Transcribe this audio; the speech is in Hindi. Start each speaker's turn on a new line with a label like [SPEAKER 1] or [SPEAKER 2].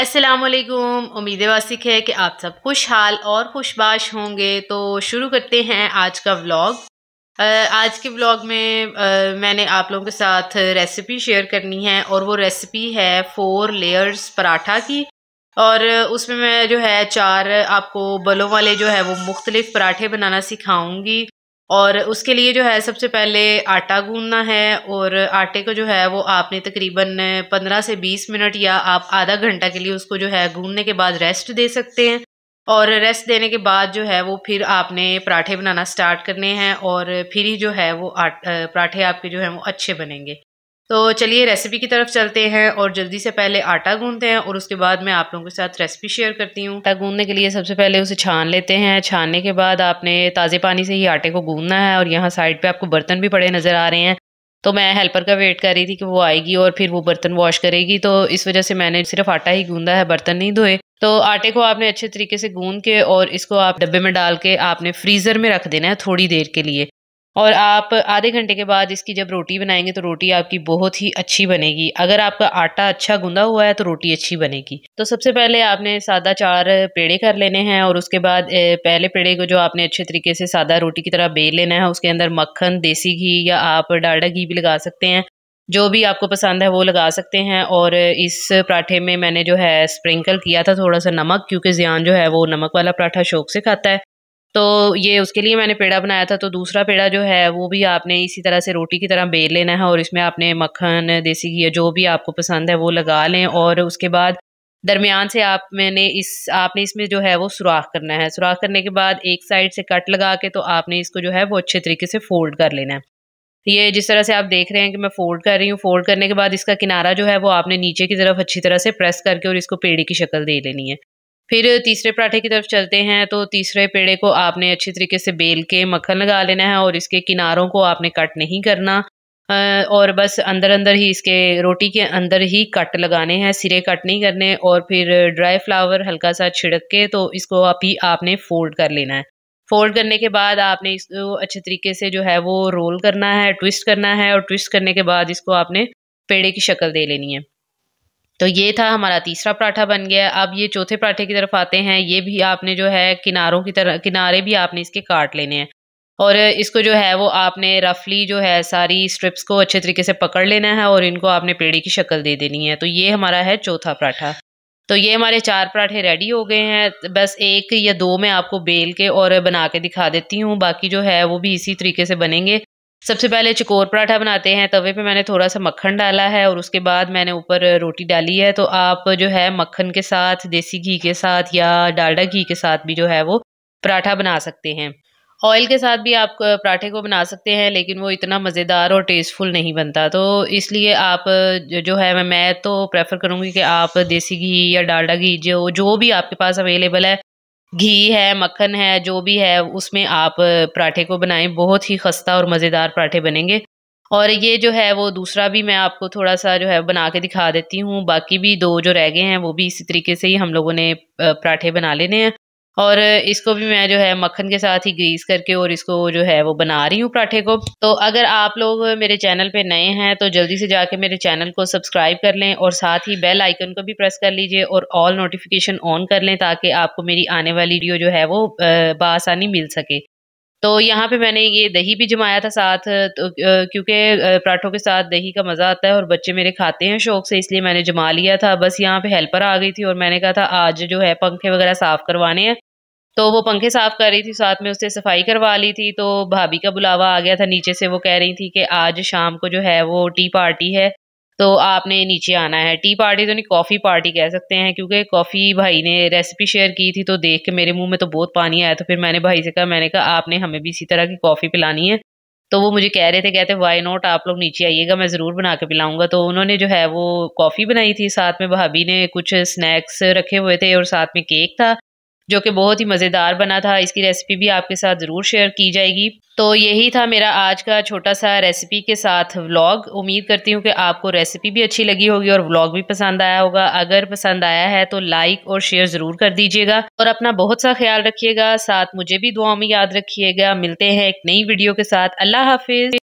[SPEAKER 1] असलकुम उम्मीद वासिक है कि आप सब खुशहाल और खुशबाश होंगे तो शुरू करते हैं आज का व्लॉग आज के व्लॉग में आ, मैंने आप लोगों के साथ रेसिपी शेयर करनी है और वो रेसिपी है फ़ोर लेयर्स पराठा की और उसमें मैं जो है चार आपको बलों वाले जो है वो मुख्तलिफ़ पराठे बनाना सिखाऊंगी और उसके लिए जो है सबसे पहले आटा गूंदना है और आटे को जो है वो आपने तकरीबन 15 से 20 मिनट या आप आधा घंटा के लिए उसको जो है गूंदने के बाद रेस्ट दे सकते हैं और रेस्ट देने के बाद जो है वो फिर आपने पराठे बनाना स्टार्ट करने हैं और फिर ही जो है वो पराठे आपके जो है वो अच्छे बनेंगे तो चलिए रेसिपी की तरफ चलते हैं और जल्दी से पहले आटा गूंदते हैं और उसके बाद मैं आप लोगों के साथ रेसिपी शेयर करती हूँ आटा गूंदने के लिए सबसे पहले उसे छान लेते हैं छानने के बाद आपने ताज़े पानी से ही आटे को गूंदना है और यहाँ साइड पे आपको बर्तन भी पड़े नज़र आ रहे हैं तो मैं हेल्पर का वेट कर रही थी कि वो आएगी और फिर वो बर्तन वॉश करेगी तो इस वजह से मैंने सिर्फ आटा ही गूंदा है बर्तन नहीं धोए तो आटे को आपने अच्छे तरीके से गूंद के और इसको आप डब्बे में डाल के आपने फ्रीज़र में रख देना है थोड़ी देर के लिए और आप आधे घंटे के बाद इसकी जब रोटी बनाएंगे तो रोटी आपकी बहुत ही अच्छी बनेगी अगर आपका आटा अच्छा गूंदा हुआ है तो रोटी अच्छी बनेगी तो सबसे पहले आपने सादा चार पेड़े कर लेने हैं और उसके बाद पहले पेड़े को जो आपने अच्छे तरीके से सादा रोटी की तरह बेल लेना है उसके अंदर मक्खन देसी घी या आप डाडा घी भी लगा सकते हैं जो भी आपको पसंद है वो लगा सकते हैं और इस पराठे में मैंने जो है स्प्रिंकल किया था थोड़ा सा नमक क्योंकि ज्यान जो है वो नमक वाला पराठा शौक से खाता है तो ये उसके लिए मैंने पेड़ा बनाया था तो दूसरा पेड़ा जो है वो भी आपने इसी तरह से रोटी की तरह बेल लेना है और इसमें आपने मक्खन देसी घी जो भी आपको पसंद है वो लगा लें और उसके बाद दरमियान से आप मैंने इस आपने इसमें जो है वो सुराख करना है सुराख करने के बाद एक साइड से कट लगा के तो आपने इसको जो है वो अच्छे तरीके से फोल्ड कर लेना है ये जिस तरह से आप देख रहे हैं कि मैं फोल्ड कर रही हूँ फोल्ड करने के बाद इसका किनारा जो है वो आपने नीचे की तरफ अच्छी तरह से प्रेस करके और इसको पेड़ी की शक्ल दे लेनी है फिर तीसरे पराठे की तरफ चलते हैं तो तीसरे पेड़े को आपने अच्छी तरीके से बेल के मक्खन लगा लेना है और इसके किनारों को आपने कट नहीं करना और बस अंदर अंदर ही इसके रोटी के अंदर ही कट लगाने हैं सिरे कट नहीं करने और फिर ड्राई फ्लावर हल्का सा छिड़क के तो इसको आप ही आपने फोल्ड कर लेना है फोल्ड करने के बाद आपने इसको अच्छे तरीके से जो है वो रोल करना है ट्विस्ट करना है और ट्विस्ट करने के बाद इसको आपने पेड़े की शक्ल दे लेनी है तो ये था हमारा तीसरा पराठा बन गया अब ये चौथे पराठे की तरफ आते हैं ये भी आपने जो है किनारों की तरह किनारे भी आपने इसके काट लेने हैं और इसको जो है वो आपने रफली जो है सारी स्ट्रिप्स को अच्छे तरीके से पकड़ लेना है और इनको आपने पेड़ी की शक्ल दे देनी है तो ये हमारा है चौथा पराठा तो ये हमारे चार पराठे रेडी हो गए हैं बस एक या दो मैं आपको बेल के और बना के दिखा देती हूँ बाकी जो है वो भी इसी तरीके से बनेंगे सबसे पहले चकोर पराठा बनाते हैं तवे पे मैंने थोड़ा सा मक्खन डाला है और उसके बाद मैंने ऊपर रोटी डाली है तो आप जो है मक्खन के साथ देसी घी के साथ या डालडा घी के साथ भी जो है वो पराठा बना सकते हैं ऑयल के साथ भी आप पराठे को बना सकते हैं लेकिन वो इतना मज़ेदार और टेस्टफुल नहीं बनता तो इसलिए आप जो है मैं तो प्रेफर करूँगी कि आप देसी घी या डालडा घी जो जो भी आपके पास अवेलेबल है घी है मक्खन है जो भी है उसमें आप पराठे को बनाएं बहुत ही खस्ता और मज़ेदार पराठे बनेंगे और ये जो है वो दूसरा भी मैं आपको थोड़ा सा जो है बना के दिखा देती हूँ बाकी भी दो जो रह गए हैं वो भी इसी तरीके से ही हम लोगों ने पराठे बना लेने हैं और इसको भी मैं जो है मक्खन के साथ ही ग्रीस करके और इसको जो है वो बना रही हूँ पराठे को तो अगर आप लोग मेरे चैनल पे नए हैं तो जल्दी से जाके मेरे चैनल को सब्सक्राइब कर लें और साथ ही बेल आइकन को भी प्रेस कर लीजिए और ऑल नोटिफिकेशन ऑन कर लें ताकि आपको मेरी आने वाली वीडियो जो है वो बसानी मिल सके तो यहाँ पे मैंने ये दही भी जमाया था साथ तो क्योंकि पराठों के साथ दही का मज़ा आता है और बच्चे मेरे खाते हैं शौक से इसलिए मैंने जमा लिया था बस यहाँ पे हेल्पर आ गई थी और मैंने कहा था आज जो है पंखे वगैरह साफ़ करवाने हैं तो वो पंखे साफ कर रही थी साथ में उससे सफाई करवा ली थी तो भाभी का बुलावा आ गया था नीचे से वो कह रही थी कि आज शाम को जो है वो टी पार्टी है तो आपने नीचे आना है टी पार्टी तो नहीं कॉफ़ी पार्टी कह सकते हैं क्योंकि कॉफ़ी भाई ने रेसिपी शेयर की थी तो देख के मेरे मुंह में तो बहुत पानी आया तो फिर मैंने भाई से कहा मैंने कहा आपने हमें भी इसी तरह की कॉफ़ी पिलानी है तो वो मुझे कह रहे थे कहते वाई नॉट आप लोग नीचे आइएगा मैं ज़रूर बना के पिलाऊंगा तो उन्होंने जो है वो कॉफ़ी बनाई थी साथ में भाभी ने कुछ स्नैक्स रखे हुए थे और साथ में केक था जो कि बहुत ही मज़ेदार बना था इसकी रेसिपी भी आपके साथ ज़रूर शेयर की जाएगी तो यही था मेरा आज का छोटा सा रेसिपी के साथ व्लॉग उम्मीद करती हूँ कि आपको रेसिपी भी अच्छी लगी होगी और व्लॉग भी पसंद आया होगा अगर पसंद आया है तो लाइक और शेयर ज़रूर कर दीजिएगा और अपना बहुत सा ख्याल रखिएगा साथ मुझे भी दुआ में याद रखिएगा मिलते हैं एक नई वीडियो के साथ अल्लाह हाफिज़